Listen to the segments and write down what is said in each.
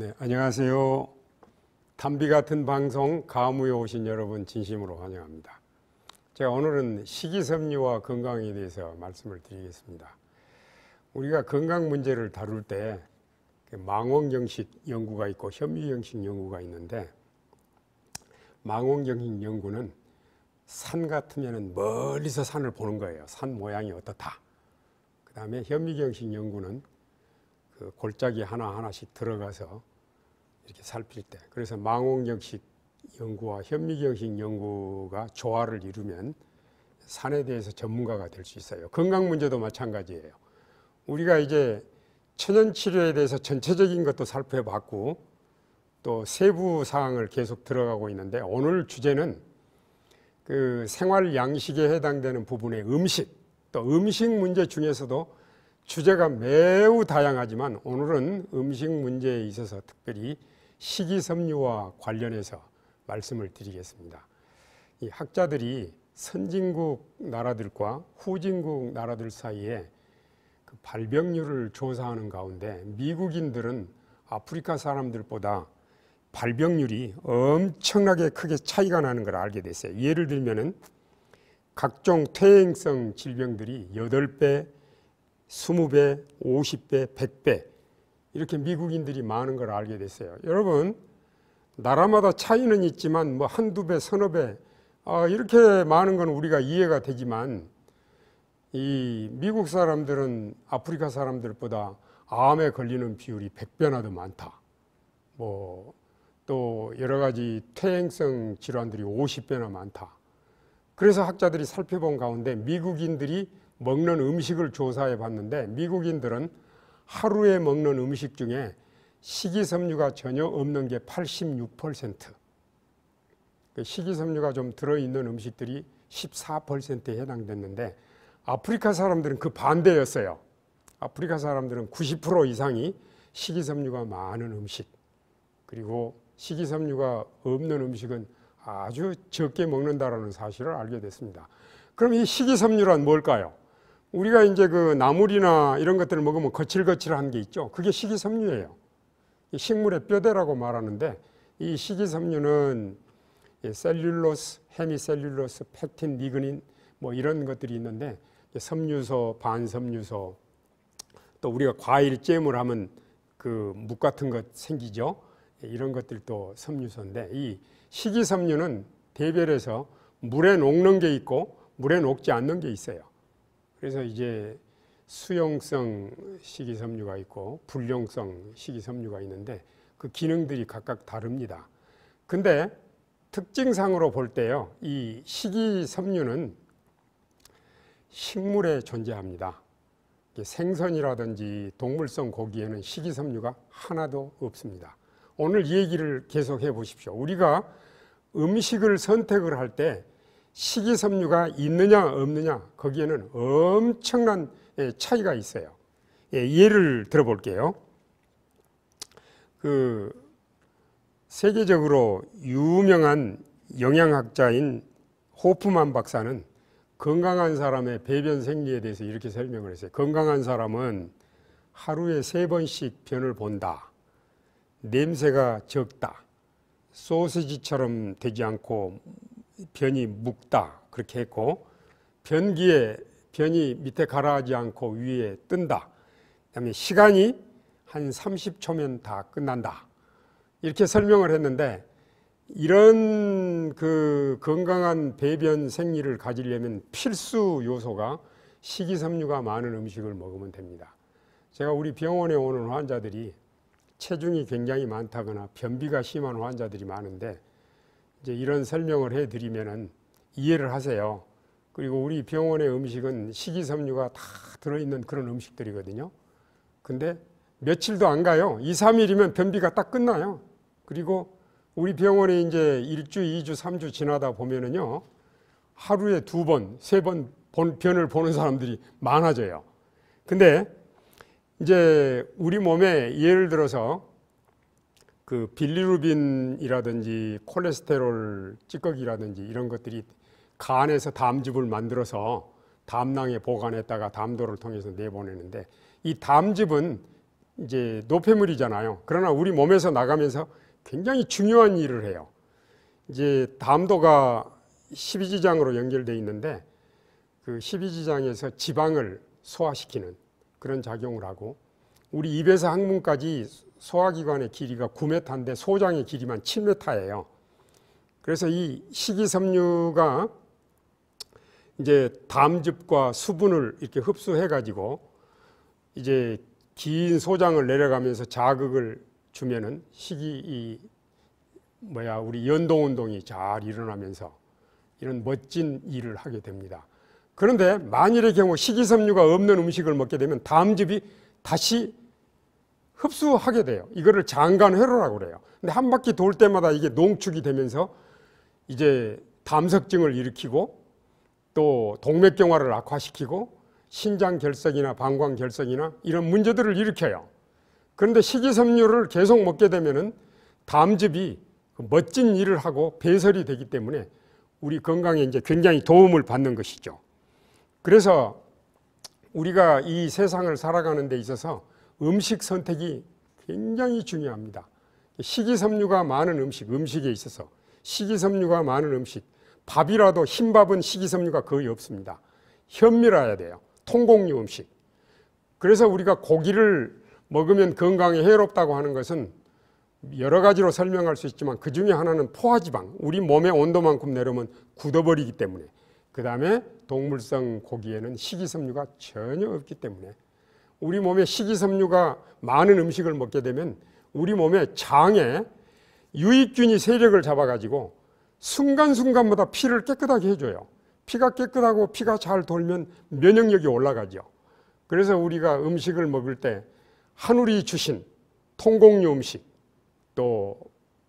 네, 안녕하세요. 담비 같은 방송 가무에 오신 여러분 진심으로 환영합니다. 제가 오늘은 식이섬유와 건강에 대해서 말씀을 드리겠습니다. 우리가 건강 문제를 다룰 때 그 망원경식 연구가 있고 현미경식 연구가 있는데 망원경식 연구는 산 같으면 멀리서 산을 보는 거예요. 산 모양이 어떻다. 그 다음에 현미경식 연구는 그 골짜기 하나하나씩 들어가서 이렇게 살필 때 그래서 망원경식 연구와 현미경식 연구가 조화를 이루면 산에 대해서 전문가가 될 수 있어요. 건강 문제도 마찬가지예요. 우리가 이제 천연 치료에 대해서 전체적인 것도 살펴봤고 또 세부 사항을 계속 들어가고 있는데 오늘 주제는 그 생활 양식에 해당되는 부분의 음식 또 음식 문제 중에서도 주제가 매우 다양하지만 오늘은 음식 문제에 있어서 특별히 식이섬유와 관련해서 말씀을 드리겠습니다. 이 학자들이 선진국 나라들과 후진국 나라들 사이에 그 발병률을 조사하는 가운데 미국인들은 아프리카 사람들보다 발병률이 엄청나게 크게 차이가 나는 걸 알게 됐어요. 예를 들면은 각종 퇴행성 질병들이 8배, 20배, 50배, 100배 이렇게 미국인들이 많은 걸 알게 됐어요. 여러분, 나라마다 차이는 있지만 뭐 한두 배, 서너 배, 아, 이렇게 많은 건 우리가 이해가 되지만 이 미국 사람들은 아프리카 사람들보다 암에 걸리는 비율이 100배나 더 많다. 뭐 또 여러 가지 퇴행성 질환들이 50배나 많다. 그래서 학자들이 살펴본 가운데 미국인들이 먹는 음식을 조사해 봤는데 미국인들은 하루에 먹는 음식 중에 식이섬유가 전혀 없는 게 86%. 그 식이섬유가 좀 들어있는 음식들이 14%에 해당됐는데 아프리카 사람들은 그 반대였어요. 아프리카 사람들은 90% 이상이 식이섬유가 많은 음식 그리고 식이섬유가 없는 음식은 아주 적게 먹는다라는 사실을 알게 됐습니다. 그럼 이 식이섬유란 뭘까요? 우리가 이제 그 나물이나 이런 것들을 먹으면 거칠거칠한 게 있죠. 그게 식이섬유예요. 식물의 뼈대라고 말하는데 이 식이섬유는 셀룰로스, 헤미셀룰로스, 펙틴, 니그닌 뭐 이런 것들이 있는데 섬유소, 반섬유소 또 우리가 과일 잼을 하면 그 묵 같은 것 생기죠. 예, 이런 것들도 섬유소인데 이 식이섬유는 대별해서 물에 녹는 게 있고 물에 녹지 않는 게 있어요. 그래서 이제 수용성 식이섬유가 있고 불용성 식이섬유가 있는데 그 기능들이 각각 다릅니다. 근데 특징상으로 볼 때요, 이 식이섬유는 식물에 존재합니다. 생선이라든지 동물성 고기에는 식이섬유가 하나도 없습니다. 오늘 이 얘기를 계속 해 보십시오. 우리가 음식을 선택을 할때 식이섬유가 있느냐 없느냐 거기에는 엄청난 예, 차이가 있어요. 예를 들어볼게요. 그 세계적으로 유명한 영양학자인 호프만 박사는 건강한 사람의 배변 생리에 대해서 이렇게 설명을 했어요. 건강한 사람은 하루에 세 번씩 변을 본다. 냄새가 적다. 소시지처럼 되지 않고 변이 묵다 그렇게 했고 변기에 변이 밑에 가라앉지 않고 위에 뜬다. 그다음에 시간이 한 30초면 다 끝난다. 이렇게 설명을 했는데 이런 그 건강한 배변 생리를 가지려면 필수 요소가 식이섬유가 많은 음식을 먹으면 됩니다. 제가 우리 병원에 오는 환자들이 체중이 굉장히 많다거나 변비가 심한 환자들이 많은데 이제 이런 설명을 해드리면은 이해를 하세요. 그리고 우리 병원의 음식은 식이섬유가 다 들어있는 그런 음식들이거든요. 근데 며칠도 안 가요. 2, 3일이면 변비가 딱 끝나요. 그리고 우리 병원에 이제 1주, 2주, 3주 지나다 보면은요. 하루에 두 번, 세 번 변을 보는 사람들이 많아져요. 근데 이제 우리 몸에 예를 들어서 그 빌리루빈이라든지 콜레스테롤 찌꺼기라든지 이런 것들이 간에서 담즙을 만들어서 담낭에 보관했다가 담도를 통해서 내보내는데 이 담즙은 이제 노폐물이잖아요. 그러나 우리 몸에서 나가면서 굉장히 중요한 일을 해요. 이제 담도가 십이지장으로 연결돼 있는데 그십이지장에서 지방을 소화시키는 그런 작용을 하고 우리 입에서 항문까지 소화기관의 길이가 9m인데 소장의 길이만 7m예요. 그래서 이 식이섬유가 이제 담즙과 수분을 이렇게 흡수해 가지고 이제 긴 소장을 내려가면서 자극을 주면은 식이 이 뭐야 우리 연동 운동이 잘 일어나면서 이런 멋진 일을 하게 됩니다. 그런데 만일의 경우 식이섬유가 없는 음식을 먹게 되면 담즙이 다시 흡수하게 돼요. 이거를 장간회로라고 그래요. 근데 한 바퀴 돌 때마다 이게 농축이 되면서 이제 담석증을 일으키고 또 동맥경화를 악화시키고 신장결석이나 방광결석이나 이런 문제들을 일으켜요. 그런데 식이섬유를 계속 먹게 되면은 담즙이 그 멋진 일을 하고 배설이 되기 때문에 우리 건강에 이제 굉장히 도움을 받는 것이죠. 그래서 우리가 이 세상을 살아가는 데 있어서 음식 선택이 굉장히 중요합니다. 식이섬유가 많은 음식, 음식에 있어서 식이섬유가 많은 음식, 밥이라도 흰밥은 식이섬유가 거의 없습니다. 현미라야 돼요. 통곡류 음식. 그래서 우리가 고기를 먹으면 건강에 해롭다고 하는 것은 여러 가지로 설명할 수 있지만 그 중에 하나는 포화지방. 우리 몸의 온도만큼 내려오면 굳어버리기 때문에. 그 다음에 동물성 고기에는 식이섬유가 전혀 없기 때문에 우리 몸에 식이섬유가 많은 음식을 먹게 되면 우리 몸의 장에 유익균이 세력을 잡아가지고 순간순간마다 피를 깨끗하게 해줘요. 피가 깨끗하고 피가 잘 돌면 면역력이 올라가죠. 그래서 우리가 음식을 먹을 때 하늘이 주신 통곡류 음식, 또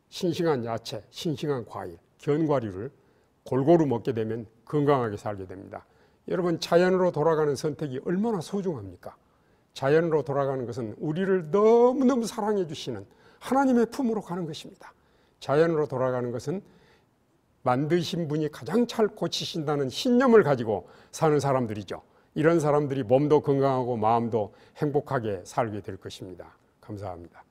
싱싱한 야채, 싱싱한 과일, 견과류를 골고루 먹게 되면 건강하게 살게 됩니다. 여러분 자연으로 돌아가는 선택이 얼마나 소중합니까? 자연으로 돌아가는 것은 우리를 너무너무 사랑해 주시는 하나님의 품으로 가는 것입니다. 자연으로 돌아가는 것은 만드신 분이 가장 잘 고치신다는 신념을 가지고 사는 사람들이죠. 이런 사람들이 몸도 건강하고 마음도 행복하게 살게 될 것입니다. 감사합니다.